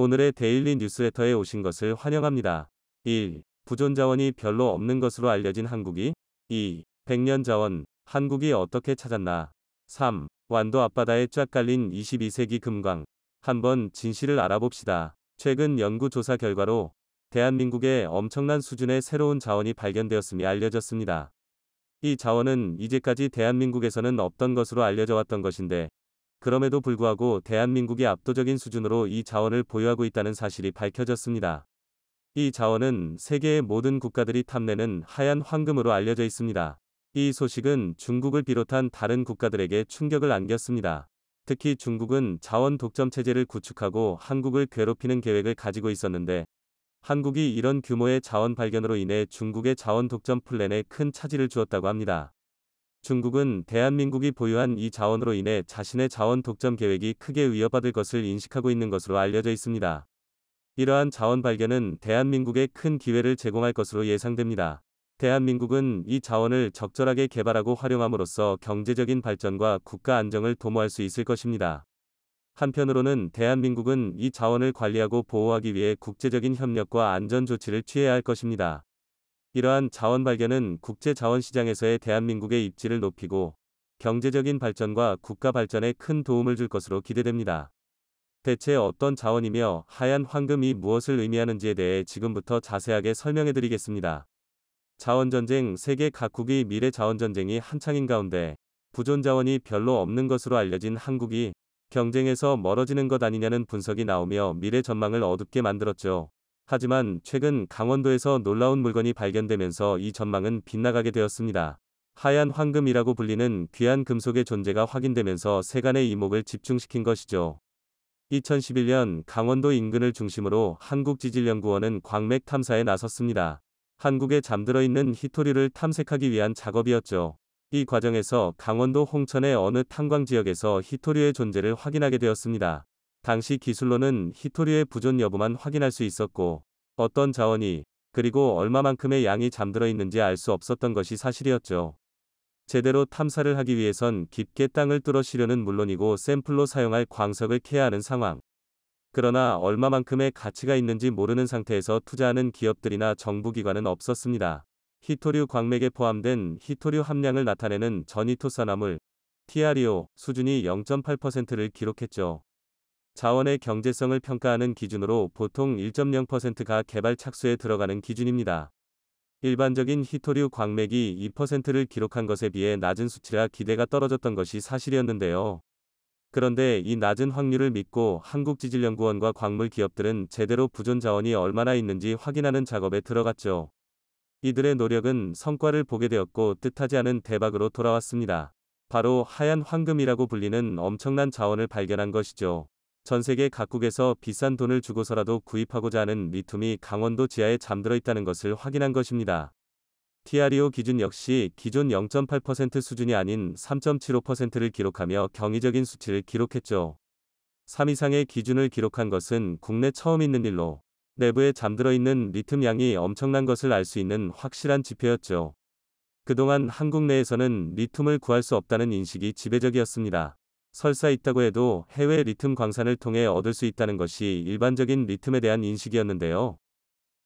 오늘의 데일리 뉴스레터에 오신 것을 환영합니다. 1. 부존 자원이 별로 없는 것으로 알려진 한국이 2. 백년 자원, 한국이 어떻게 찾았나 3. 완도 앞바다에 쫙 깔린 22세기 금광 한번 진실을 알아봅시다. 최근 연구조사 결과로 대한민국에 엄청난 수준의 새로운 자원이 발견되었음이 알려졌습니다. 이 자원은 이제까지 대한민국에서는 없던 것으로 알려져 왔던 것인데 그럼에도 불구하고 대한민국이 압도적인 수준으로 이 자원을 보유하고 있다는 사실이 밝혀졌습니다. 이 자원은 세계의 모든 국가들이 탐내는 하얀 황금으로 알려져 있습니다. 이 소식은 중국을 비롯한 다른 국가들에게 충격을 안겼습니다. 특히 중국은 자원 독점 체제를 구축하고 한국을 괴롭히는 계획을 가지고 있었는데 한국이 이런 규모의 자원 발견으로 인해 중국의 자원 독점 플랜에 큰 차질을 주었다고 합니다. 중국은 대한민국이 보유한 이 자원으로 인해 자신의 자원 독점 계획이 크게 위협받을 것을 인식하고 있는 것으로 알려져 있습니다. 이러한 자원 발견은 대한민국에 큰 기회를 제공할 것으로 예상됩니다. 대한민국은 이 자원을 적절하게 개발하고 활용함으로써 경제적인 발전과 국가 안정을 도모할 수 있을 것입니다. 한편으로는 대한민국은 이 자원을 관리하고 보호하기 위해 국제적인 협력과 안전 조치를 취해야 할 것입니다. 이러한 자원 발견은 국제 자원 시장에서의 대한민국의 입지를 높이고 경제적인 발전과 국가 발전에 큰 도움을 줄 것으로 기대됩니다. 대체 어떤 자원이며 하얀 황금이 무엇을 의미하는지에 대해 지금부터 자세하게 설명해 드리겠습니다. 자원전쟁 세계 각국이 미래 자원전쟁이 한창인 가운데 부존 자원이 별로 없는 것으로 알려진 한국이 경쟁에서 멀어지는 것 아니냐는 분석이 나오며 미래 전망을 어둡게 만들었죠. 하지만 최근 강원도에서 놀라운 물건이 발견되면서 이 전망은 빗나가게 되었습니다. 하얀 황금이라고 불리는 귀한 금속의 존재가 확인되면서 세간의 이목을 집중시킨 것이죠. 2011년 강원도 인근을 중심으로 한국지질연구원은 광맥 탐사에 나섰습니다. 한국에 잠들어 있는 희토류를 탐색하기 위한 작업이었죠. 이 과정에서 강원도 홍천의 어느 탄광 지역에서 희토류의 존재를 확인하게 되었습니다. 당시 기술로는 히토류의 부존 여부만 확인할 수 있었고 어떤 자원이 그리고 얼마만큼의 양이 잠들어 있는지 알 수 없었던 것이 사실이었죠. 제대로 탐사를 하기 위해선 깊게 땅을 뚫어 시려는 물론이고 샘플로 사용할 광석을 캐야 하는 상황. 그러나 얼마만큼의 가치가 있는지 모르는 상태에서 투자하는 기업들이나 정부기관은 없었습니다. 히토류 광맥에 포함된 히토류 함량을 나타내는 전이토산화물, TREO 수준이 0.8%를 기록했죠. 자원의 경제성을 평가하는 기준으로 보통 1.0%가 개발 착수에 들어가는 기준입니다. 일반적인 히토류 광맥이 2%를 기록한 것에 비해 낮은 수치라 기대가 떨어졌던 것이 사실이었는데요. 그런데 이 낮은 확률을 믿고 한국지질연구원과 광물 기업들은 제대로 부존 자원이 얼마나 있는지 확인하는 작업에 들어갔죠. 이들의 노력은 성과를 보게 되었고 뜻하지 않은 대박으로 돌아왔습니다. 바로 하얀 황금이라고 불리는 엄청난 자원을 발견한 것이죠. 전 세계 각국에서 비싼 돈을 주고서라도 구입하고자 하는 리튬이 강원도 지하에 잠들어 있다는 것을 확인한 것입니다. TREO 기준 역시 기존 0.8% 수준이 아닌 3.75%를 기록하며 경이적인 수치를 기록했죠. 3 이상의 기준을 기록한 것은 국내 처음 있는 일로 내부에 잠들어 있는 리튬 양이 엄청난 것을 알 수 있는 확실한 지표였죠. 그동안 한국 내에서는 리튬을 구할 수 없다는 인식이 지배적이었습니다. 설사 있다고 해도 해외 리듬 광산을 통해 얻을 수 있다는 것이 일반적인 리듬에 대한 인식이었는데요.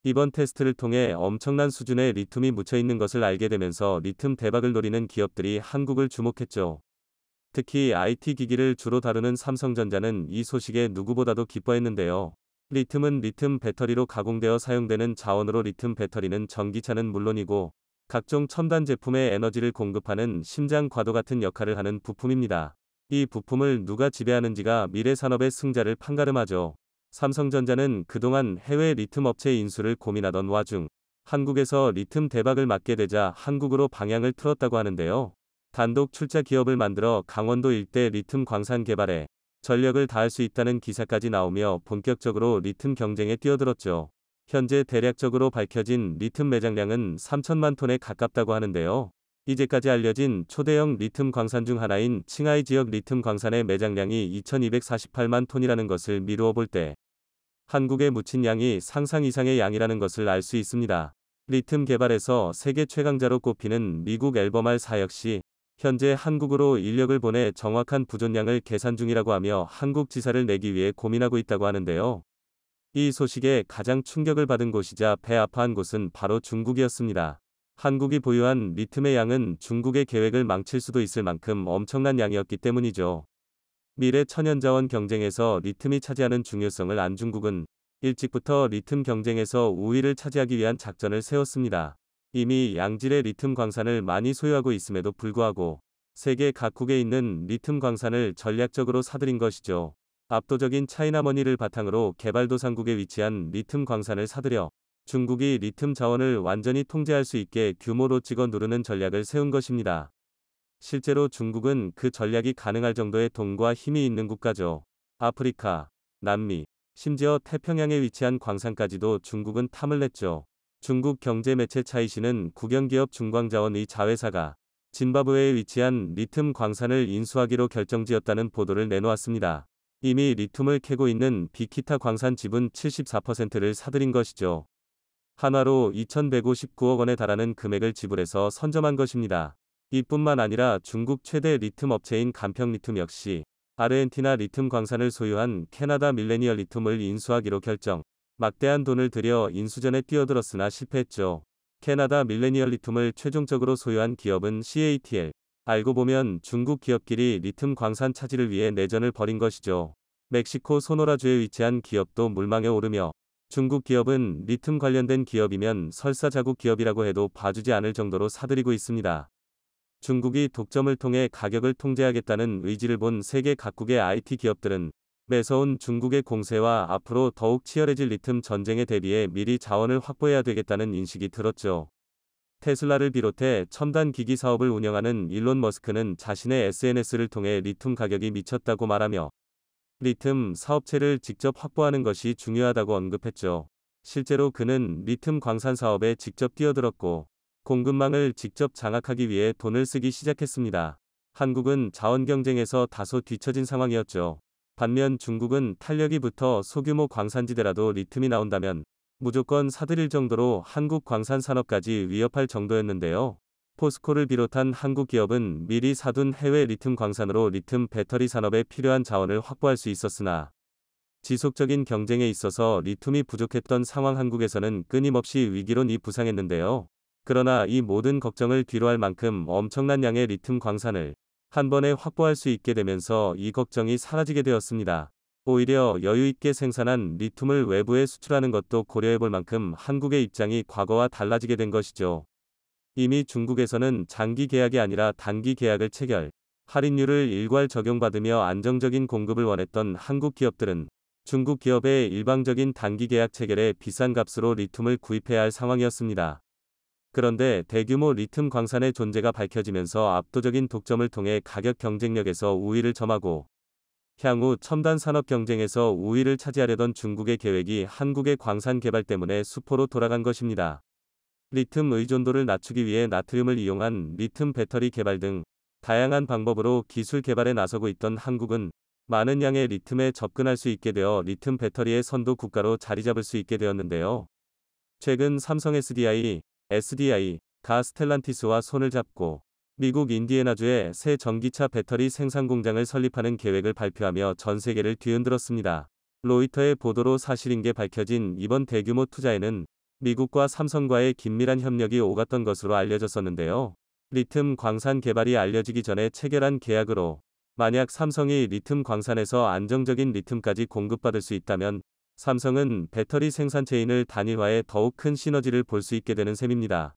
이번 테스트를 통해 엄청난 수준의 리튬이 묻혀 있는 것을 알게 되면서 리튬 대박을 노리는 기업들이 한국을 주목했죠. 특히 IT 기기를 주로 다루는 삼성전자는 이 소식에 누구보다도 기뻐했는데요. 리튬은 리튬 배터리로 가공되어 사용되는 자원으로 리튬 배터리는 전기차는 물론이고 각종 첨단 제품에 에너지를 공급하는 심장 과도 같은 역할을 하는 부품입니다. 이 부품을 누가 지배하는지가 미래 산업의 승자를 판가름하죠. 삼성전자는 그동안 해외 리튬 업체 인수를 고민하던 와중 한국에서 리튬 대박을 맞게 되자 한국으로 방향을 틀었다고 하는데요. 단독 출자 기업을 만들어 강원도 일대 리튬 광산 개발에 전력을 다할 수 있다는 기사까지 나오며 본격적으로 리튬 경쟁에 뛰어들었죠. 현재 대략적으로 밝혀진 리튬 매장량은 3천만 톤에 가깝다고 하는데요. 이제까지 알려진 초대형 리튬 광산 중 하나인 칭하이 지역 리튬 광산의 매장량이 2248만 톤이라는 것을 미루어 볼 때 한국의 묻힌 양이 상상 이상의 양이라는 것을 알 수 있습니다. 리튬 개발에서 세계 최강자로 꼽히는 미국 앨범알사 역시 현재 한국으로 인력을 보내 정확한 부존량을 계산 중이라고 하며 한국 지사를 내기 위해 고민하고 있다고 하는데요. 이 소식에 가장 충격을 받은 곳이자 배 아파한 곳은 바로 중국이었습니다. 한국이 보유한 리튬의 양은 중국의 계획을 망칠 수도 있을 만큼 엄청난 양이었기 때문이죠. 미래 천연자원 경쟁에서 리튬이 차지하는 중요성을 안 중국은 일찍부터 리튬 경쟁에서 우위를 차지하기 위한 작전을 세웠습니다. 이미 양질의 리튬 광산을 많이 소유하고 있음에도 불구하고 세계 각국에 있는 리튬 광산을 전략적으로 사들인 것이죠. 압도적인 차이나머니를 바탕으로 개발도상국에 위치한 리튬 광산을 사들여 중국이 리튬 자원을 완전히 통제할 수 있게 규모로 찍어 누르는 전략을 세운 것입니다. 실제로 중국은 그 전략이 가능할 정도의 돈과 힘이 있는 국가죠. 아프리카, 남미, 심지어 태평양에 위치한 광산까지도 중국은 탐을 냈죠. 중국 경제 매체 차이시는 국영기업 중광자원의 자회사가 짐바브웨에 위치한 리튬 광산을 인수하기로 결정지었다는 보도를 내놓았습니다. 이미 리튬을 캐고 있는 비키타 광산 지분 74%를 사들인 것이죠. 하나로 2,159억 원에 달하는 금액을 지불해서 선점한 것입니다. 이뿐만 아니라 중국 최대 리튬 업체인 간평 리튬 역시 아르헨티나 리튬 광산을 소유한 캐나다 밀레니얼 리튬을 인수하기로 결정. 막대한 돈을 들여 인수전에 뛰어들었으나 실패했죠. 캐나다 밀레니얼 리튬을 최종적으로 소유한 기업은 CATL. 알고 보면 중국 기업끼리 리튬 광산 차지를 위해 내전을 벌인 것이죠. 멕시코 소노라주에 위치한 기업도 물망에 오르며 중국 기업은 리튬 관련된 기업이면 설사 자국 기업이라고 해도 봐주지 않을 정도로 사들이고 있습니다. 중국이 독점을 통해 가격을 통제하겠다는 의지를 본 세계 각국의 IT 기업들은 매서운 중국의 공세와 앞으로 더욱 치열해질 리튬 전쟁에 대비해 미리 자원을 확보해야 되겠다는 인식이 들었죠. 테슬라를 비롯해 첨단 기기 사업을 운영하는 일론 머스크는 자신의 SNS를 통해 리튬 가격이 미쳤다고 말하며 리튬 사업체를 직접 확보하는 것이 중요하다고 언급했죠. 실제로 그는 리튬 광산 사업에 직접 뛰어들었고 공급망을 직접 장악하기 위해 돈을 쓰기 시작했습니다. 한국은 자원 경쟁에서 다소 뒤처진 상황이었죠. 반면 중국은 탄력이 붙어 소규모 광산지대라도 리튬이 나온다면 무조건 사들일 정도로 한국 광산 산업까지 위협할 정도였는데요. 포스코를 비롯한 한국 기업은 미리 사둔 해외 리튬 광산으로 리튬 배터리 산업에 필요한 자원을 확보할 수 있었으나 지속적인 경쟁에 있어서 리튬이 부족했던 상황 한국에서는 끊임없이 위기론이 부상했는데요. 그러나 이 모든 걱정을 뒤로할 만큼 엄청난 양의 리튬 광산을 한 번에 확보할 수 있게 되면서 이 걱정이 사라지게 되었습니다. 오히려 여유있게 생산한 리튬을 외부에 수출하는 것도 고려해볼 만큼 한국의 입장이 과거와 달라지게 된 것이죠. 이미 중국에서는 장기 계약이 아니라 단기 계약을 체결, 할인율을 일괄 적용받으며 안정적인 공급을 원했던 한국 기업들은 중국 기업의 일방적인 단기 계약 체결에 비싼 값으로 리튬을 구입해야 할 상황이었습니다. 그런데 대규모 리튬 광산의 존재가 밝혀지면서 압도적인 독점을 통해 가격 경쟁력에서 우위를 점하고 향후 첨단 산업 경쟁에서 우위를 차지하려던 중국의 계획이 한국의 광산 개발 때문에 수포로 돌아간 것입니다. 리튬 의존도를 낮추기 위해 나트륨을 이용한 리튬 배터리 개발 등 다양한 방법으로 기술 개발에 나서고 있던 한국은 많은 양의 리튬에 접근할 수 있게 되어 리튬 배터리의 선도 국가로 자리 잡을 수 있게 되었는데요. 최근 삼성 SDI, SDI, 가 스텔란티스와 손을 잡고 미국 인디애나주에 새 전기차 배터리 생산 공장을 설립하는 계획을 발표하며 전 세계를 뒤흔들었습니다. 로이터의 보도로 사실인 게 밝혀진 이번 대규모 투자에는 미국과 삼성과의 긴밀한 협력이 오갔던 것으로 알려졌었는데요. 리튬 광산 개발이 알려지기 전에 체결한 계약으로 만약 삼성이 리튬 광산에서 안정적인 리튬까지 공급받을 수 있다면 삼성은 배터리 생산 체인을 단일화해 더욱 큰 시너지를 볼 수 있게 되는 셈입니다.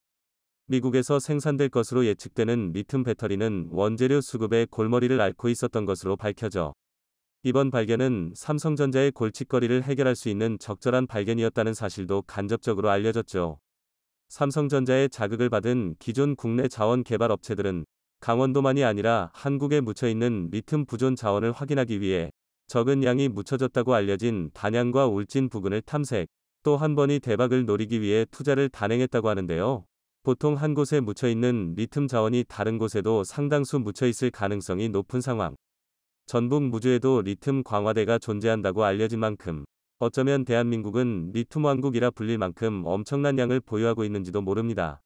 미국에서 생산될 것으로 예측되는 리튬 배터리는 원재료 수급의 골머리를 앓고 있었던 것으로 밝혀져 이번 발견은 삼성전자의 골칫거리를 해결할 수 있는 적절한 발견이었다는 사실도 간접적으로 알려졌죠. 삼성전자의 자극을 받은 기존 국내 자원 개발 업체들은 강원도만이 아니라 한국에 묻혀 있는 리튬 부존 자원을 확인하기 위해 적은 양이 묻혀졌다고 알려진 단양과 울진 부근을 탐색, 또 한 번이 대박을 노리기 위해 투자를 단행했다고 하는데요. 보통 한 곳에 묻혀 있는 리튬 자원이 다른 곳에도 상당수 묻혀 있을 가능성이 높은 상황. 전북 무주에도 리튬 광화대가 존재한다고 알려진 만큼 어쩌면 대한민국은 리튬 왕국이라 불릴 만큼 엄청난 양을 보유하고 있는지도 모릅니다.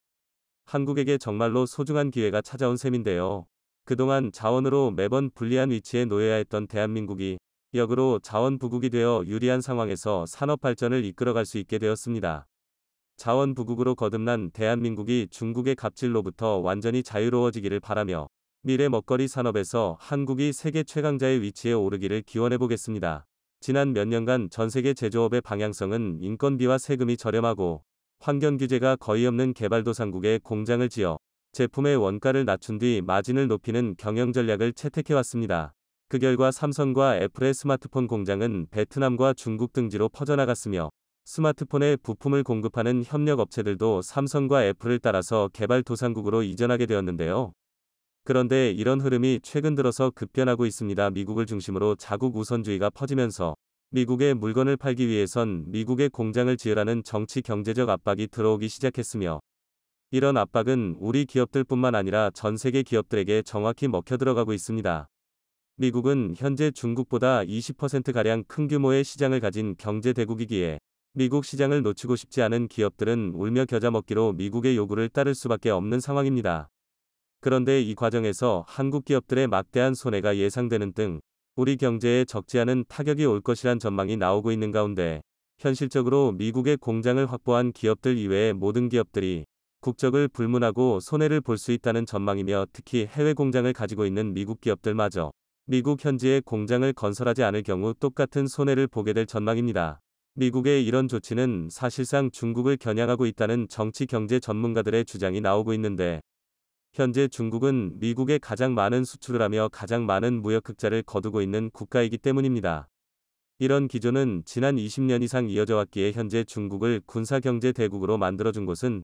한국에게 정말로 소중한 기회가 찾아온 셈인데요. 그동안 자원으로 매번 불리한 위치에 놓여야 했던 대한민국이 역으로 자원 부국이 되어 유리한 상황에서 산업 발전을 이끌어갈 수 있게 되었습니다. 자원 부국으로 거듭난 대한민국이 중국의 갑질로부터 완전히 자유로워지기를 바라며 미래 먹거리 산업에서 한국이 세계 최강자의 위치에 오르기를 기원해보겠습니다. 지난 몇 년간 전 세계 제조업의 방향성은 인건비와 세금이 저렴하고 환경 규제가 거의 없는 개발도상국에 공장을 지어 제품의 원가를 낮춘 뒤 마진을 높이는 경영 전략을 채택해왔습니다. 그 결과 삼성과 애플의 스마트폰 공장은 베트남과 중국 등지로 퍼져나갔으며 스마트폰의 부품을 공급하는 협력 업체들도 삼성과 애플을 따라서 개발도상국으로 이전하게 되었는데요. 그런데 이런 흐름이 최근 들어서 급변하고 있습니다. 미국을 중심으로 자국 우선주의가 퍼지면서 미국의 물건을 팔기 위해선 미국의 공장을 지으라는 정치 경제적 압박이 들어오기 시작했으며 이런 압박은 우리 기업들뿐만 아니라 전 세계 기업들에게 정확히 먹혀 들어가고 있습니다. 미국은 현재 중국보다 20%가량 큰 규모의 시장을 가진 경제 대국이기에 미국 시장을 놓치고 싶지 않은 기업들은 울며 겨자 먹기로 미국의 요구를 따를 수밖에 없는 상황입니다. 그런데 이 과정에서 한국 기업들의 막대한 손해가 예상되는 등 우리 경제에 적지 않은 타격이 올 것이란 전망이 나오고 있는 가운데 현실적으로 미국의 공장을 확보한 기업들 이외의 모든 기업들이 국적을 불문하고 손해를 볼 수 있다는 전망이며 특히 해외 공장을 가지고 있는 미국 기업들마저 미국 현지에 공장을 건설하지 않을 경우 똑같은 손해를 보게 될 전망입니다. 미국의 이런 조치는 사실상 중국을 겨냥하고 있다는 정치 경제 전문가들의 주장이 나오고 있는데 현재 중국은 미국의 가장 많은 수출을 하며 가장 많은 무역흑자를 거두고 있는 국가이기 때문입니다. 이런 기조는 지난 20년 이상 이어져 왔기에 현재 중국을 군사경제 대국으로 만들어준 것은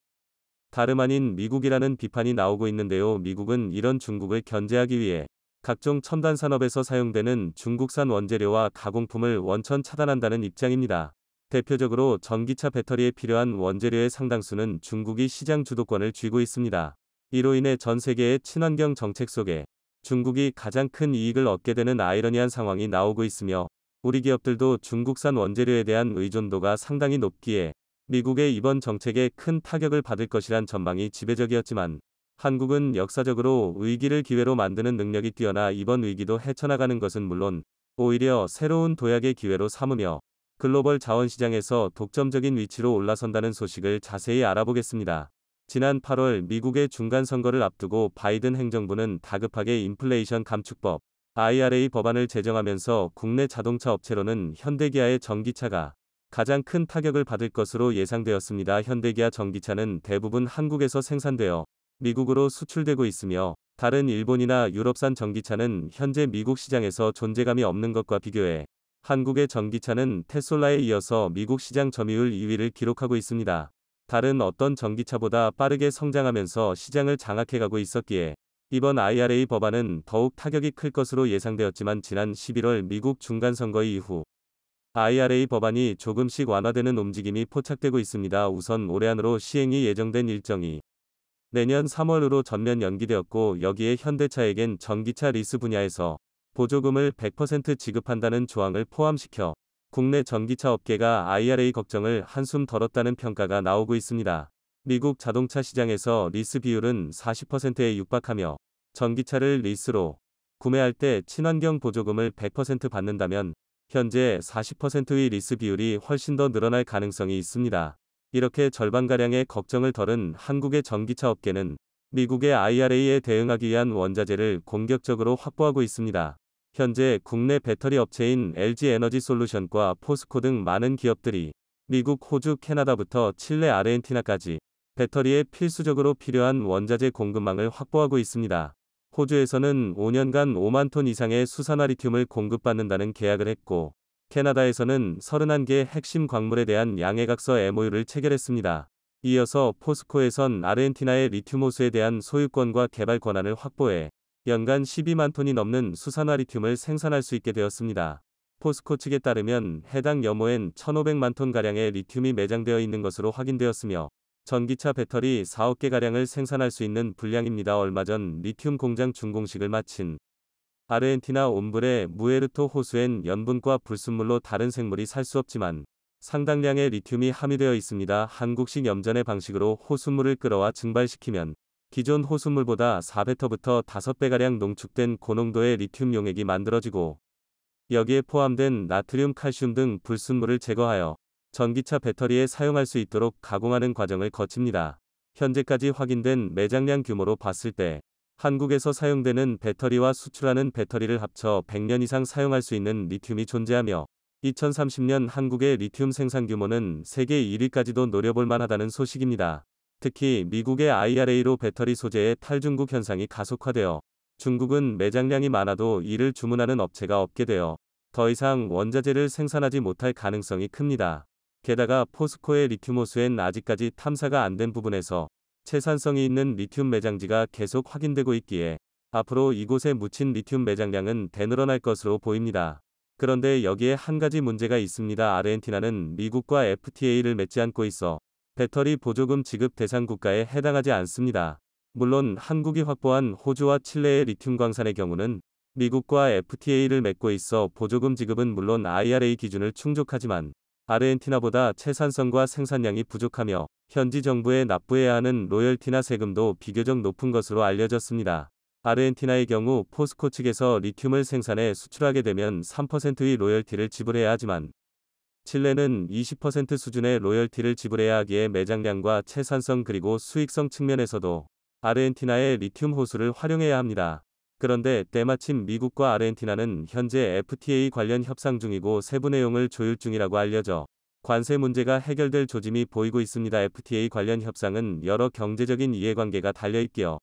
다름 아닌 미국이라는 비판이 나오고 있는데요. 미국은 이런 중국을 견제하기 위해 각종 첨단 산업에서 사용되는 중국산 원재료와 가공품을 원천 차단한다는 입장입니다. 대표적으로 전기차 배터리에 필요한 원재료의 상당수는 중국이 시장 주도권을 쥐고 있습니다. 이로 인해 전 세계의 친환경 정책 속에 중국이 가장 큰 이익을 얻게 되는 아이러니한 상황이 나오고 있으며 우리 기업들도 중국산 원재료에 대한 의존도가 상당히 높기에 미국의 이번 정책에 큰 타격을 받을 것이란 전망이 지배적이었지만 한국은 역사적으로 위기를 기회로 만드는 능력이 뛰어나 이번 위기도 헤쳐나가는 것은 물론 오히려 새로운 도약의 기회로 삼으며 글로벌 자원시장에서 독점적인 위치로 올라선다는 소식을 자세히 알아보겠습니다. 지난 8월 미국의 중간선거를 앞두고 바이든 행정부는 다급하게 인플레이션 감축법 IRA 법안을 제정하면서 국내 자동차 업체로는 현대기아의 전기차가 가장 큰 타격을 받을 것으로 예상되었습니다. 현대기아 전기차는 대부분 한국에서 생산되어 미국으로 수출되고 있으며 다른 일본이나 유럽산 전기차는 현재 미국 시장에서 존재감이 없는 것과 비교해 한국의 전기차는 테슬라에 이어서 미국 시장 점유율 2위를 기록하고 있습니다. 다른 어떤 전기차보다 빠르게 성장하면서 시장을 장악해가고 있었기에 이번 IRA 법안은 더욱 타격이 클 것으로 예상되었지만 지난 11월 미국 중간선거 이후 IRA 법안이 조금씩 완화되는 움직임이 포착되고 있습니다. 우선 올해 안으로 시행이 예정된 일정이 내년 3월으로 전면 연기되었고 여기에 현대차에겐 전기차 리스 분야에서 보조금을 100% 지급한다는 조항을 포함시켜 국내 전기차 업계가 IRA 걱정을 한숨 덜었다는 평가가 나오고 있습니다. 미국 자동차 시장에서 리스 비율은 40%에 육박하며 전기차를 리스로 구매할 때 친환경 보조금을 100% 받는다면 현재 40%의 리스 비율이 훨씬 더 늘어날 가능성이 있습니다. 이렇게 절반가량의 걱정을 덜은 한국의 전기차 업계는 미국의 IRA에 대응하기 위한 원자재를 공격적으로 확보하고 있습니다. 현재 국내 배터리 업체인 LG 에너지 솔루션과 포스코 등 많은 기업들이 미국, 호주, 캐나다부터 칠레, 아르헨티나까지 배터리에 필수적으로 필요한 원자재 공급망을 확보하고 있습니다. 호주에서는 5년간 5만 톤 이상의 수산화 리튬을 공급받는다는 계약을 했고, 캐나다에서는 31개의 핵심 광물에 대한 양해각서 MOU를 체결했습니다. 이어서 포스코에선 아르헨티나의 리튬 호수에 대한 소유권과 개발 권한을 확보해 연간 12만 톤이 넘는 수산화 리튬을 생산할 수 있게 되었습니다. 포스코 측에 따르면 해당 염호엔 1,500만 톤가량의 리튬이 매장되어 있는 것으로 확인되었으며 전기차 배터리 4억 개가량을 생산할 수 있는 분량입니다. 얼마 전 리튬 공장 준공식을 마친 아르헨티나 옴브레 무에르토 호수엔 염분과 불순물로 다른 생물이 살 수 없지만 상당량의 리튬이 함유되어 있습니다. 한국식 염전의 방식으로 호수물을 끌어와 증발시키면 기존 호수물보다 4배터부터 5배가량 농축된 고농도의 리튬 용액이 만들어지고 여기에 포함된 나트륨 칼슘 등 불순물을 제거하여 전기차 배터리에 사용할 수 있도록 가공하는 과정을 거칩니다. 현재까지 확인된 매장량 규모로 봤을 때 한국에서 사용되는 배터리와 수출하는 배터리를 합쳐 100년 이상 사용할 수 있는 리튬이 존재하며 2030년 한국의 리튬 생산 규모는 세계 1위까지도 노려볼 만하다는 소식입니다. 특히 미국의 IRA로 배터리 소재의 탈중국 현상이 가속화되어 중국은 매장량이 많아도 이를 주문하는 업체가 없게 되어 더 이상 원자재를 생산하지 못할 가능성이 큽니다. 게다가 포스코의 리튬호수엔 아직까지 탐사가 안 된 부분에서 채산성이 있는 리튬 매장지가 계속 확인되고 있기에 앞으로 이곳에 묻힌 리튬 매장량은 대늘어날 것으로 보입니다. 그런데 여기에 한 가지 문제가 있습니다. 아르헨티나는 미국과 FTA를 맺지 않고 있어 배터리 보조금 지급 대상 국가에 해당하지 않습니다. 물론 한국이 확보한 호주와 칠레의 리튬 광산의 경우는 미국과 FTA를 맺고 있어 보조금 지급은 물론 IRA 기준을 충족하지만 아르헨티나보다 채산성과 생산량이 부족하며 현지 정부에 납부해야 하는 로열티나 세금도 비교적 높은 것으로 알려졌습니다. 아르헨티나의 경우 포스코 측에서 리튬을 생산해 수출하게 되면 3%의 로열티를 지불해야 하지만 칠레는 20% 수준의 로열티를 지불해야 하기에 매장량과 채산성 그리고 수익성 측면에서도 아르헨티나의 리튬 호수를 활용해야 합니다. 그런데 때마침 미국과 아르헨티나는 현재 FTA 관련 협상 중이고 세부 내용을 조율 중이라고 알려져 관세 문제가 해결될 조짐이 보이고 있습니다. FTA 관련 협상은 여러 경제적인 이해관계가 달려있기요.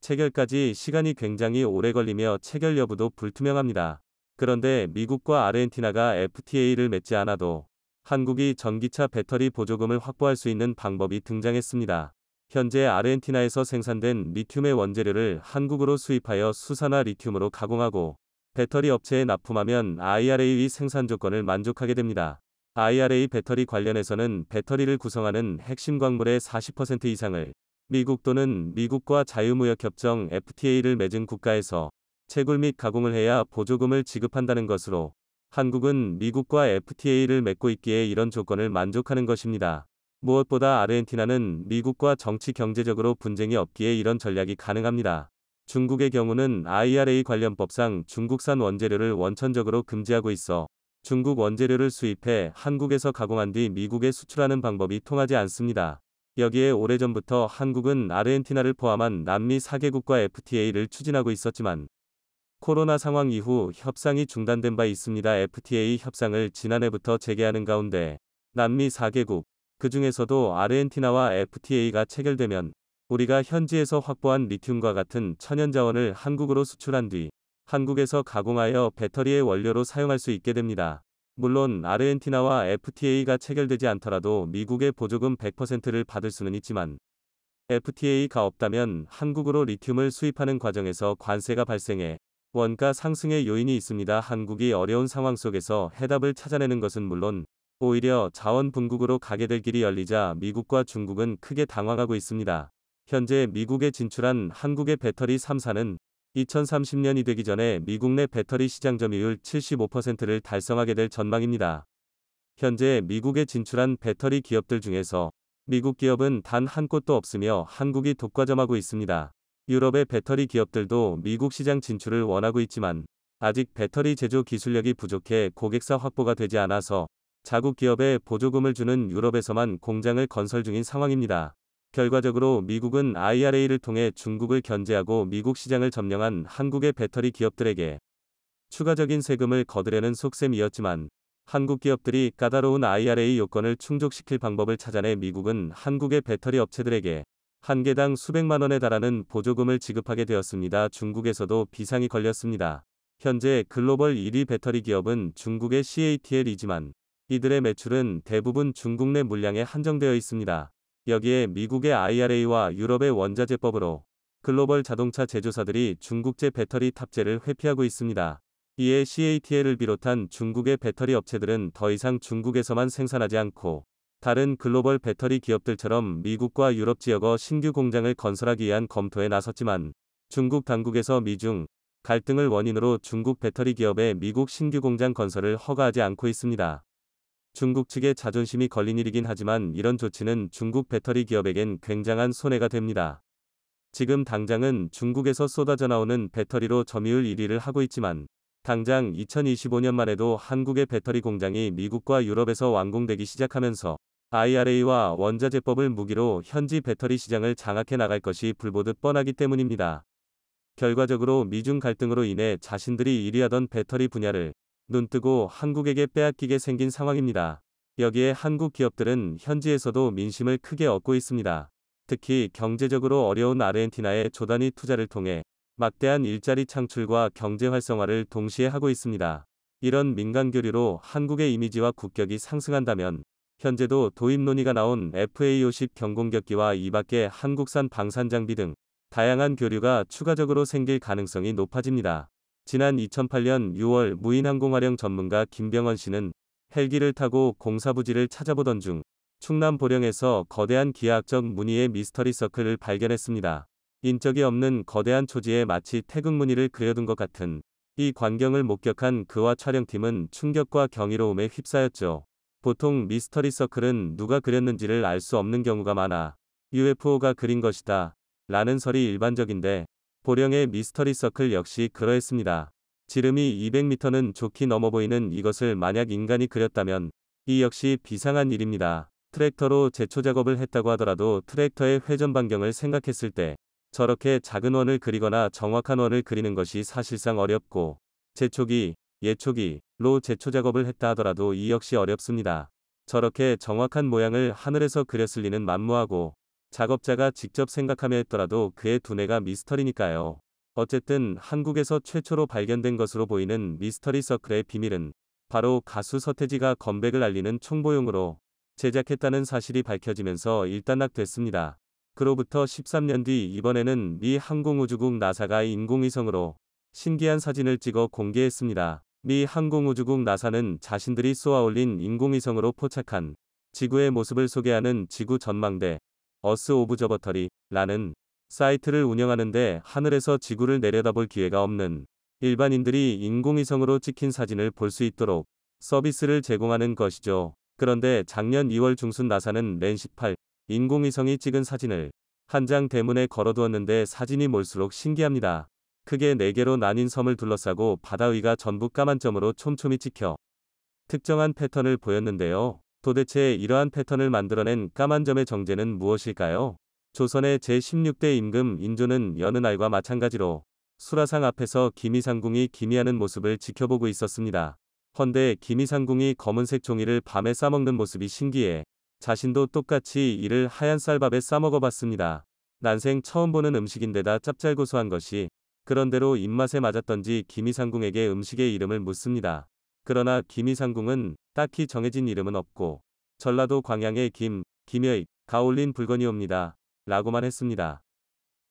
체결까지 시간이 굉장히 오래 걸리며 체결 여부도 불투명합니다. 그런데 미국과 아르헨티나가 FTA를 맺지 않아도 한국이 전기차 배터리 보조금을 확보할 수 있는 방법이 등장했습니다. 현재 아르헨티나에서 생산된 리튬의 원재료를 한국으로 수입하여 수산화 리튬으로 가공하고 배터리 업체에 납품하면 IRA의 생산 조건을 만족하게 됩니다. IRA 배터리 관련해서는 배터리를 구성하는 핵심 광물의 40% 이상을 미국 또는 미국과 자유무역협정 FTA를 맺은 국가에서 채굴 및 가공을 해야 보조금을 지급한다는 것으로 한국은 미국과 FTA를 맺고 있기에 이런 조건을 만족하는 것입니다. 무엇보다 아르헨티나는 미국과 정치 경제적으로 분쟁이 없기에 이런 전략이 가능합니다. 중국의 경우는 IRA 관련법상 중국산 원재료를 원천적으로 금지하고 있어 중국 원재료를 수입해 한국에서 가공한 뒤 미국에 수출하는 방법이 통하지 않습니다. 여기에 오래전부터 한국은 아르헨티나를 포함한 남미 4개국과 FTA를 추진하고 있었지만 코로나 상황 이후 협상이 중단된 바 있습니다. FTA 협상을 지난해부터 재개하는 가운데 남미 4개국, 그 중에서도 아르헨티나와 FTA가 체결되면 우리가 현지에서 확보한 리튬과 같은 천연자원을 한국으로 수출한 뒤 한국에서 가공하여 배터리의 원료로 사용할 수 있게 됩니다. 물론 아르헨티나와 FTA가 체결되지 않더라도 미국의 보조금 100%를 받을 수는 있지만 FTA가 없다면 한국으로 리튬을 수입하는 과정에서 관세가 발생해 원가 상승의 요인이 있습니다. 한국이 어려운 상황 속에서 해답을 찾아내는 것은 물론 오히려 자원 분국으로 가게 될 길이 열리자 미국과 중국은 크게 당황하고 있습니다. 현재 미국에 진출한 한국의 배터리 3사는 2030년이 되기 전에 미국 내 배터리 시장 점유율 75%를 달성하게 될 전망입니다. 현재 미국에 진출한 배터리 기업들 중에서 미국 기업은 단 한 곳도 없으며 한국이 독과점하고 있습니다. 유럽의 배터리 기업들도 미국 시장 진출을 원하고 있지만 아직 배터리 제조 기술력이 부족해 고객사 확보가 되지 않아서 자국 기업에 보조금을 주는 유럽에서만 공장을 건설 중인 상황입니다. 결과적으로 미국은 IRA를 통해 중국을 견제하고 미국 시장을 점령한 한국의 배터리 기업들에게 추가적인 세금을 거두려는 속셈이었지만 한국 기업들이 까다로운 IRA 요건을 충족시킬 방법을 찾아내 미국은 한국의 배터리 업체들에게 한 개당 수백만 원에 달하는 보조금을 지급하게 되었습니다. 중국에서도 비상이 걸렸습니다. 현재 글로벌 1위 배터리 기업은 중국의 CATL이지만 이들의 매출은 대부분 중국 내 물량에 한정되어 있습니다. 여기에 미국의 IRA와 유럽의 원자재법으로 글로벌 자동차 제조사들이 중국제 배터리 탑재를 회피하고 있습니다. 이에 CATL을 비롯한 중국의 배터리 업체들은 더 이상 중국에서만 생산하지 않고 다른 글로벌 배터리 기업들처럼 미국과 유럽 지역어 신규 공장을 건설하기 위한 검토에 나섰지만 중국 당국에서 미중 갈등을 원인으로 중국 배터리 기업의 미국 신규 공장 건설을 허가하지 않고 있습니다. 중국 측의 자존심이 걸린 일이긴 하지만 이런 조치는 중국 배터리 기업에겐 굉장한 손해가 됩니다. 지금 당장은 중국에서 쏟아져 나오는 배터리로 점유율 1위를 하고 있지만 당장 2025년만 해도 한국의 배터리 공장이 미국과 유럽에서 완공되기 시작하면서 IRA와 원자재법을 무기로 현지 배터리 시장을 장악해 나갈 것이 불보듯 뻔하기 때문입니다. 결과적으로 미중 갈등으로 인해 자신들이 1위하던 배터리 분야를 눈뜨고 한국에게 빼앗기게 생긴 상황입니다. 여기에 한국 기업들은 현지에서도 민심을 크게 얻고 있습니다. 특히 경제적으로 어려운 아르헨티나에 조단위 투자를 통해 막대한 일자리 창출과 경제 활성화를 동시에 하고 있습니다. 이런 민간 교류로 한국의 이미지와 국격이 상승한다면 현재도 도입 논의가 나온 FA50 경공격기와 이밖에 한국산 방산 장비 등 다양한 교류가 추가적으로 생길 가능성이 높아집니다. 지난 2008년 6월 무인항공화령 전문가 김병원 씨는 헬기를 타고 공사부지를 찾아보던 중 충남 보령에서 거대한 기하학적 무늬의 미스터리 서클을 발견했습니다. 인적이 없는 거대한 초지에 마치 태극 무늬를 그려둔 것 같은 이 광경을 목격한 그와 촬영팀은 충격과 경이로움에 휩싸였죠. 보통 미스터리 서클은 누가 그렸는지를 알 수 없는 경우가 많아 UFO가 그린 것이다 라는 설이 일반적인데 보령의 미스터리 서클 역시 그러했습니다. 지름이 200m는 좋게 넘어 보이는 이것을 만약 인간이 그렸다면 이 역시 비상한 일입니다. 트랙터로 제초 작업을 했다고 하더라도 트랙터의 회전 반경을 생각했을 때 저렇게 작은 원을 그리거나 정확한 원을 그리는 것이 사실상 어렵고 제초기, 예초기로 제초 작업을 했다 하더라도 이 역시 어렵습니다. 저렇게 정확한 모양을 하늘에서 그렸을 리는 만무하고 작업자가 직접 생각하며 했더라도 그의 두뇌가 미스터리니까요. 어쨌든 한국에서 최초로 발견된 것으로 보이는 미스터리 서클의 비밀은 바로 가수 서태지가 건백을 알리는 총보용으로 제작했다는 사실이 밝혀지면서 일단락됐습니다. 그로부터 13년 뒤 이번에는 미 항공우주국 나사가 인공위성으로 신기한 사진을 찍어 공개했습니다. 미 항공우주국 나사는 자신들이 쏘아올린 인공위성으로 포착한 지구의 모습을 소개하는 지구 전망대 어스 오브저버터리라는 사이트를 운영하는데 하늘에서 지구를 내려다볼 기회가 없는 일반인들이 인공위성으로 찍힌 사진을 볼 수 있도록 서비스를 제공하는 것이죠. 그런데 작년 2월 중순 나사는 렌시 8 인공위성이 찍은 사진을 한 장 대문에 걸어두었는데 사진이 몰수록 신기합니다. 크게 4개로 나뉜 섬을 둘러싸고 바다 위가 전부 까만 점으로 촘촘히 찍혀 특정한 패턴을 보였는데요. 도대체 이러한 패턴을 만들어낸 까만 점의 정제는 무엇일까요? 조선의 제16대 임금 인조는 여느 날과 마찬가지로 수라상 앞에서 김이상궁이 기미하는 모습을 지켜보고 있었습니다. 헌데 김이상궁이 검은색 종이를 밤에 싸먹는 모습이 신기해 자신도 똑같이 이를 하얀 쌀밥에 싸먹어 봤습니다. 난생 처음 보는 음식인데다 짭짤고소한 것이 그런대로 입맛에 맞았던지 김이상궁에게 음식의 이름을 묻습니다. 그러나 김이상궁은 딱히 정해진 이름은 없고 전라도 광양의 김, 김여익, 가올린 불건이옵니다. 라고만 했습니다.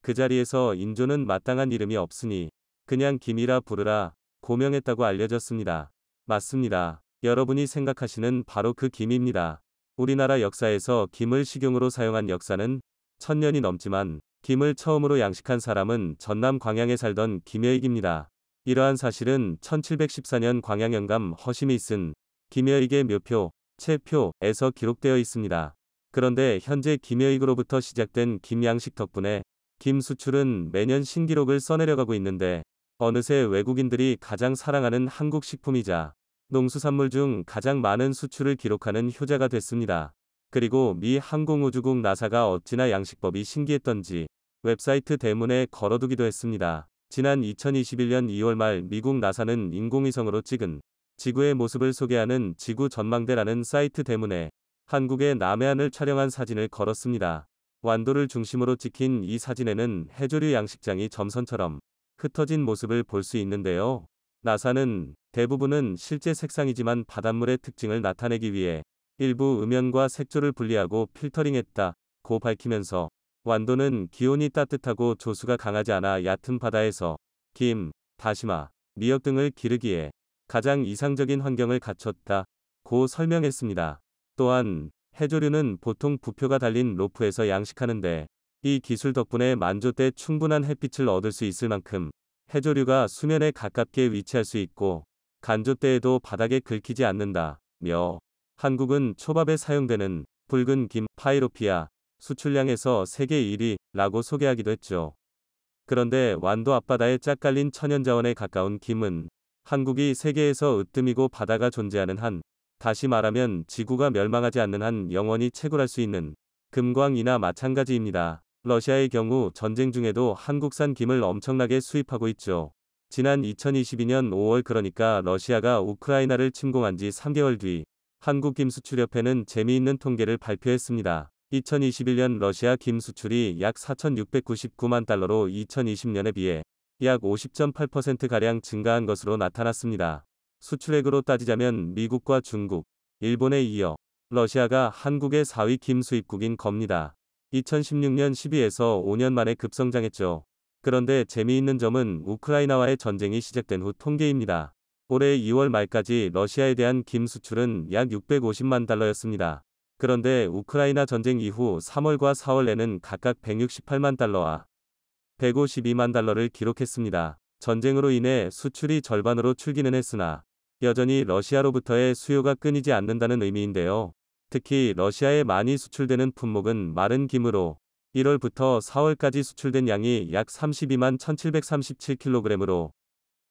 그 자리에서 인조는 마땅한 이름이 없으니 그냥 김이라 부르라 고명했다고 알려졌습니다. 맞습니다. 여러분이 생각하시는 바로 그 김입니다. 우리나라 역사에서 김을 식용으로 사용한 역사는 천년이 넘지만 김을 처음으로 양식한 사람은 전남 광양에 살던 김여익입니다. 이러한 사실은 1714년 광양영감 허심이 쓴 김여익의 묘표, 채표에서 기록되어 있습니다. 그런데 현재 김여익으로부터 시작된 김양식 덕분에 김 수출은 매년 신기록을 써내려가고 있는데 어느새 외국인들이 가장 사랑하는 한국 식품이자 농수산물 중 가장 많은 수출을 기록하는 효자가 됐습니다. 그리고 미 항공우주국 나사가 어찌나 양식법이 신기했던지 웹사이트 대문에 걸어두기도 했습니다. 지난 2021년 2월 말 미국 나사는 인공위성으로 찍은 지구의 모습을 소개하는 지구 전망대라는 사이트 대문에 한국의 남해안을 촬영한 사진을 걸었습니다. 완도를 중심으로 찍힌 이 사진에는 해조류 양식장이 점선처럼 흩어진 모습을 볼 수 있는데요. 나사는 대부분은 실제 색상이지만 바닷물의 특징을 나타내기 위해 일부 음연과 색조를 분리하고 필터링했다. 고 밝히면서 완도는 기온이 따뜻하고 조수가 강하지 않아 얕은 바다에서 김, 다시마, 미역 등을 기르기에 가장 이상적인 환경을 갖췄다. 고 설명했습니다. 또한 해조류는 보통 부표가 달린 로프에서 양식하는데 이 기술 덕분에 만조 때 충분한 햇빛을 얻을 수 있을 만큼 해조류가 수면에 가깝게 위치할 수 있고 간조대에도 바닥에 긁히지 않는다며 한국은 초밥에 사용되는 붉은 김 파이로피아 수출량에서 세계 1위라고 소개하기도 했죠. 그런데 완도 앞바다에 짝 깔린 천연자원에 가까운 김은 한국이 세계에서 으뜸이고 바다가 존재하는 한 다시 말하면 지구가 멸망하지 않는 한 영원히 채굴할 수 있는 금광이나 마찬가지입니다. 러시아의 경우 전쟁 중에도 한국산 김을 엄청나게 수입하고 있죠. 지난 2022년 5월 그러니까 러시아가 우크라이나를 침공한 지 3개월 뒤 한국김수출협회는 재미있는 통계를 발표했습니다. 2021년 러시아 김 수출이 약 4,699만 달러로 2020년에 비해 약 50.8%가량 증가한 것으로 나타났습니다. 수출액으로 따지자면 미국과 중국, 일본에 이어 러시아가 한국의 4위 김 수입국인 겁니다. 2016년 12에서 5년 만에 급성장했죠. 그런데 재미있는 점은 우크라이나와의 전쟁이 시작된 후 통계입니다. 올해 2월 말까지 러시아에 대한 김 수출은 약 650만 달러였습니다. 그런데 우크라이나 전쟁 이후 3월과 4월에는 각각 168만 달러와 152만 달러를 기록했습니다. 전쟁으로 인해 수출이 절반으로 줄기는 했으나 여전히 러시아로부터의 수요가 끊이지 않는다는 의미인데요. 특히 러시아에 많이 수출되는 품목은 마른 김으로 1월부터 4월까지 수출된 양이 약 32만 1737kg으로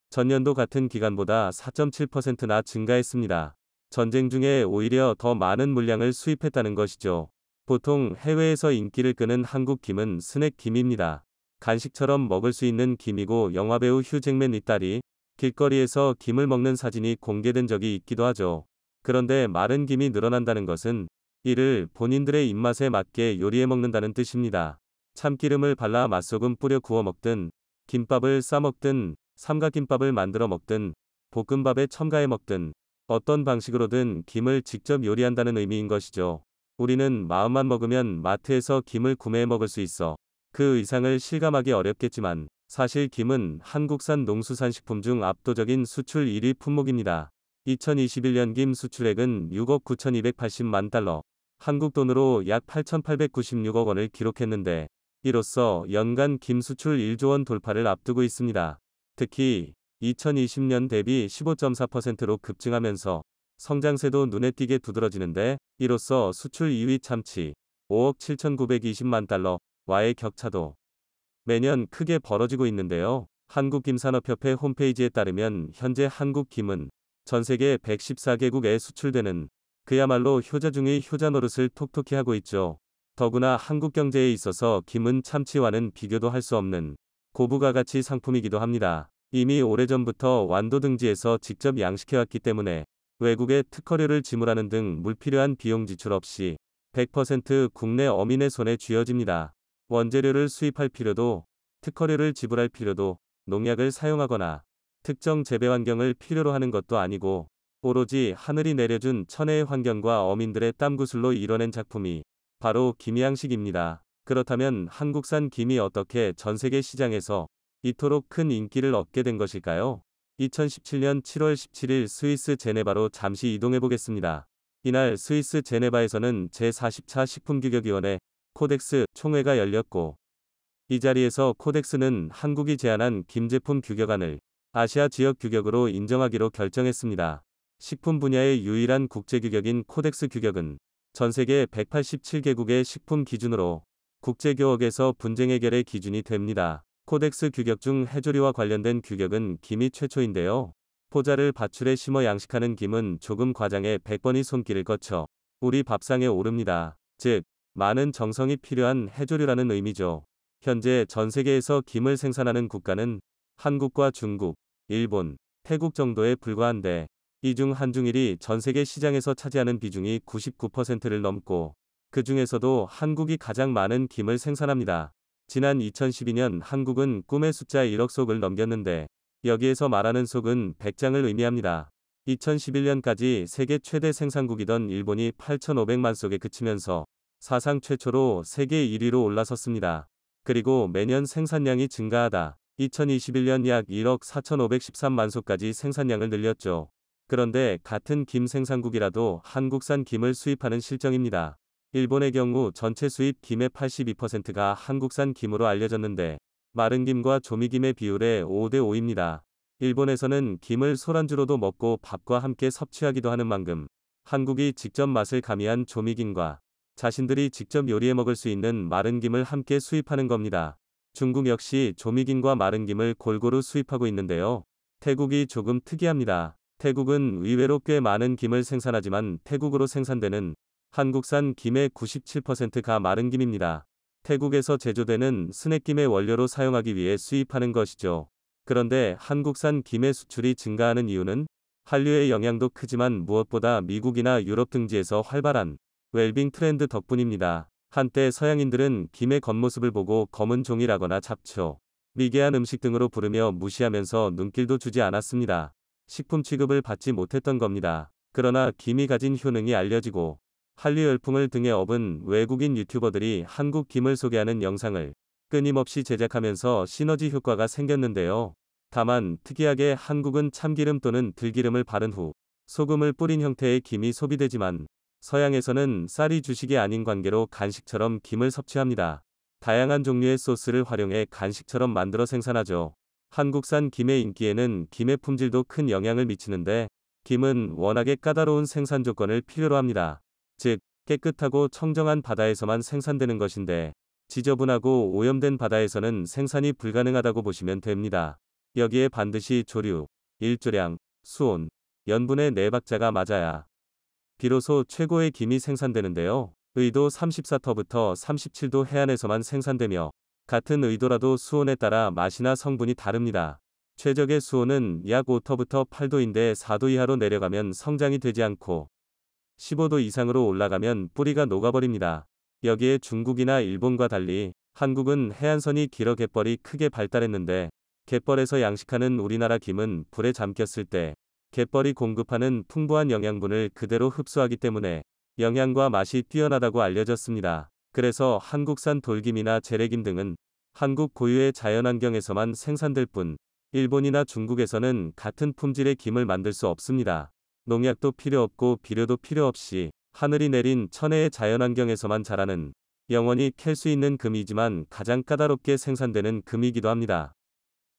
전년도 같은 기간보다 4.7%나 증가했습니다. 전쟁 중에 오히려 더 많은 물량을 수입했다는 것이죠. 보통 해외에서 인기를 끄는 한국 김은 스낵 김입니다. 간식처럼 먹을 수 있는 김이고 영화배우 휴잭맨이 딸이 길거리에서 김을 먹는 사진이 공개된 적이 있기도 하죠. 그런데 마른 김이 늘어난다는 것은 이를 본인들의 입맛에 맞게 요리해 먹는다는 뜻입니다. 참기름을 발라 맛소금 뿌려 구워 먹든 김밥을 싸 먹든 삼각김밥을 만들어 먹든 볶음밥에 첨가해 먹든 어떤 방식으로든 김을 직접 요리한다는 의미인 것이죠. 우리는 마음만 먹으면 마트에서 김을 구매해 먹을 수 있어 그 의상을 실감하기 어렵겠지만 사실 김은 한국산 농수산식품 중 압도적인 수출 1위 품목입니다. 2021년 김 수출액은 6억 9,280만 달러, 한국 돈으로 약 8,896억 원을 기록했는데, 이로써 연간 김 수출 1조 원 돌파를 앞두고 있습니다. 특히 2020년 대비 15.4%로 급증하면서 성장세도 눈에 띄게 두드러지는데, 이로써 수출 2위 참치 5억 7,920만 달러와의 격차도 매년 크게 벌어지고 있는데요. 한국김산업협회 홈페이지에 따르면 현재 한국김은 전 세계 114개국에 수출되는 그야말로 효자 중의 효자 노릇을 톡톡히 하고 있죠. 더구나 한국 경제에 있어서 김은 참치와는 비교도 할 수 없는 고부가 가치 상품이기도 합니다. 이미 오래전부터 완도 등지에서 직접 양식해왔기 때문에 외국의 특허료를 지불하는 등 물필요한 비용 지출 없이 100% 국내 어민의 손에 쥐어집니다. 원재료를 수입할 필요도, 특허료를 지불할 필요도, 농약을 사용하거나 특정 재배 환경을 필요로 하는 것도 아니고 오로지 하늘이 내려준 천혜의 환경과 어민들의 땀구슬로 이뤄낸 작품이 바로 김양식입니다 그렇다면 한국산 김이 어떻게 전 세계 시장에서 이토록 큰 인기를 얻게 된 것일까요? 2017년 7월 17일 스위스 제네바로 잠시 이동해 보겠습니다. 이날 스위스 제네바에서는 제44차 식품규격위원회 코덱스 총회가 열렸고 이 자리에서 코덱스는 한국이 제안한 김제품 규격안을 아시아 지역 규격으로 인정하기로 결정했습니다. 식품 분야의 유일한 국제 규격인 코덱스 규격은 전 세계 187개국의 식품 기준으로 국제 교역에서 분쟁 해결의 기준이 됩니다. 코덱스 규격 중 해조류와 관련된 규격은 김이 최초인데요. 포자를 밭줄에 심어 양식하는 김은 조금 과장해 1 0 0번이 손길을 거쳐 우리 밥상에 오릅니다. 즉, 많은 정성이 필요한 해조류라는 의미죠. 현재 전 세계에서 김을 생산하는 국가는 한국과 중국, 일본, 태국 정도에 불과한데 이 중 한중일이 전 세계 시장에서 차지하는 비중이 99%를 넘고 그 중에서도 한국이 가장 많은 김을 생산합니다. 지난 2012년 한국은 꿈의 숫자 1억 속을 넘겼는데 여기에서 말하는 속은 100장을 의미합니다. 2011년까지 세계 최대 생산국이던 일본이 8,500만 속에 그치면서 사상 최초로 세계 1위로 올라섰습니다. 그리고 매년 생산량이 증가하다 2021년 약 1억 4,513만 소까지 생산량을 늘렸죠. 그런데 같은 김 생산국이라도 한국산 김을 수입하는 실정입니다. 일본의 경우 전체 수입 김의 82%가 한국산 김으로 알려졌는데 마른 김과 조미김의 비율에 5대 5입니다. 일본에서는 김을 소란주로도 먹고 밥과 함께 섭취하기도 하는 만큼 한국이 직접 맛을 가미한 조미김과 자신들이 직접 요리해 먹을 수 있는 마른 김을 함께 수입하는 겁니다. 중국 역시 조미김과 마른 김을 골고루 수입하고 있는데요. 태국이 조금 특이합니다. 태국은 의외로 꽤 많은 김을 생산하지만 태국으로 생산되는 한국산 김의 97%가 마른 김입니다. 태국에서 제조되는 스낵김의 원료로 사용하기 위해 수입하는 것이죠. 그런데 한국산 김의 수출이 증가하는 이유는 한류의 영향도 크지만 무엇보다 미국이나 유럽 등지에서 활발한 웰빙 트렌드 덕분입니다. 한때 서양인들은 김의 겉모습을 보고 검은 종이라거나 잡초, 미개한 음식 등으로 부르며 무시하면서 눈길도 주지 않았습니다. 식품 취급을 받지 못했던 겁니다. 그러나 김이 가진 효능이 알려지고 한류 열풍을 등에 업은 외국인 유튜버들이 한국 김을 소개하는 영상을 끊임없이 제작하면서 시너지 효과가 생겼는데요. 다만 특이하게 한국은 참기름 또는 들기름을 바른 후 소금을 뿌린 형태의 김이 소비되지만 서양에서는 쌀이 주식이 아닌 관계로 간식처럼 김을 섭취합니다. 다양한 종류의 소스를 활용해 간식처럼 만들어 생산하죠. 한국산 김의 인기에는 김의 품질도 큰 영향을 미치는데 김은 워낙에 까다로운 생산 조건을 필요로 합니다. 즉, 깨끗하고 청정한 바다에서만 생산되는 것인데 지저분하고 오염된 바다에서는 생산이 불가능하다고 보시면 됩니다. 여기에 반드시 조류, 일조량, 수온, 연분의 네 박자가 맞아야 비로소 최고의 김이 생산되는데요. 의도 34터부터 37도 해안에서만 생산되며 같은 의도라도 수온에 따라 맛이나 성분이 다릅니다. 최적의 수온은 약 5터부터 8도인데 4도 이하로 내려가면 성장이 되지 않고 15도 이상으로 올라가면 뿌리가 녹아버립니다. 여기에 중국이나 일본과 달리 한국은 해안선이 길어 갯벌이 크게 발달했는데 갯벌에서 양식하는 우리나라 김은 불에 잠겼을 때 갯벌이 공급하는 풍부한 영양분을 그대로 흡수하기 때문에 영양과 맛이 뛰어나다고 알려졌습니다. 그래서 한국산 돌김이나 재래김 등은 한국 고유의 자연환경에서만 생산될 뿐 일본이나 중국에서는 같은 품질의 김을 만들 수 없습니다. 농약도 필요 없고 비료도 필요 없이 하늘이 내린 천혜의 자연환경에서만 자라는 영원히 캘 수 있는 금이지만 가장 까다롭게 생산되는 금이기도 합니다.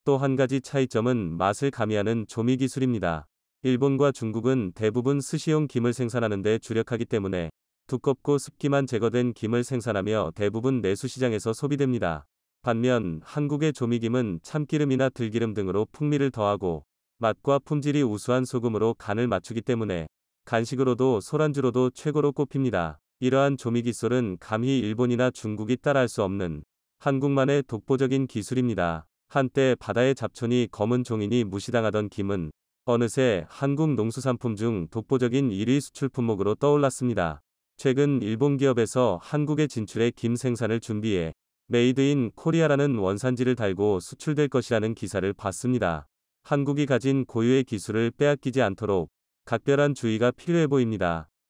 또 한 가지 차이점은 맛을 가미하는 조미 기술입니다. 일본과 중국은 대부분 스시용 김을 생산하는 데 주력하기 때문에 두껍고 습기만 제거된 김을 생산하며 대부분 내수시장에서 소비됩니다. 반면 한국의 조미김은 참기름이나 들기름 등으로 풍미를 더하고 맛과 품질이 우수한 소금으로 간을 맞추기 때문에 간식으로도 소란주로도 최고로 꼽힙니다. 이러한 조미기술은 감히 일본이나 중국이 따라할 수 없는 한국만의 독보적인 기술입니다. 한때 바다의 잡촌이 검은 종인이 무시당하던 김은 어느새 한국 농수산품 중 독보적인 1위 수출 품목으로 떠올랐습니다. 최근 일본 기업에서 한국에 진출해 김 생산을 준비해 메이드 인 코리아라는 원산지를 달고 수출될 것이라는 기사를 봤습니다. 한국이 가진 고유의 기술을 빼앗기지 않도록 각별한 주의가 필요해 보입니다.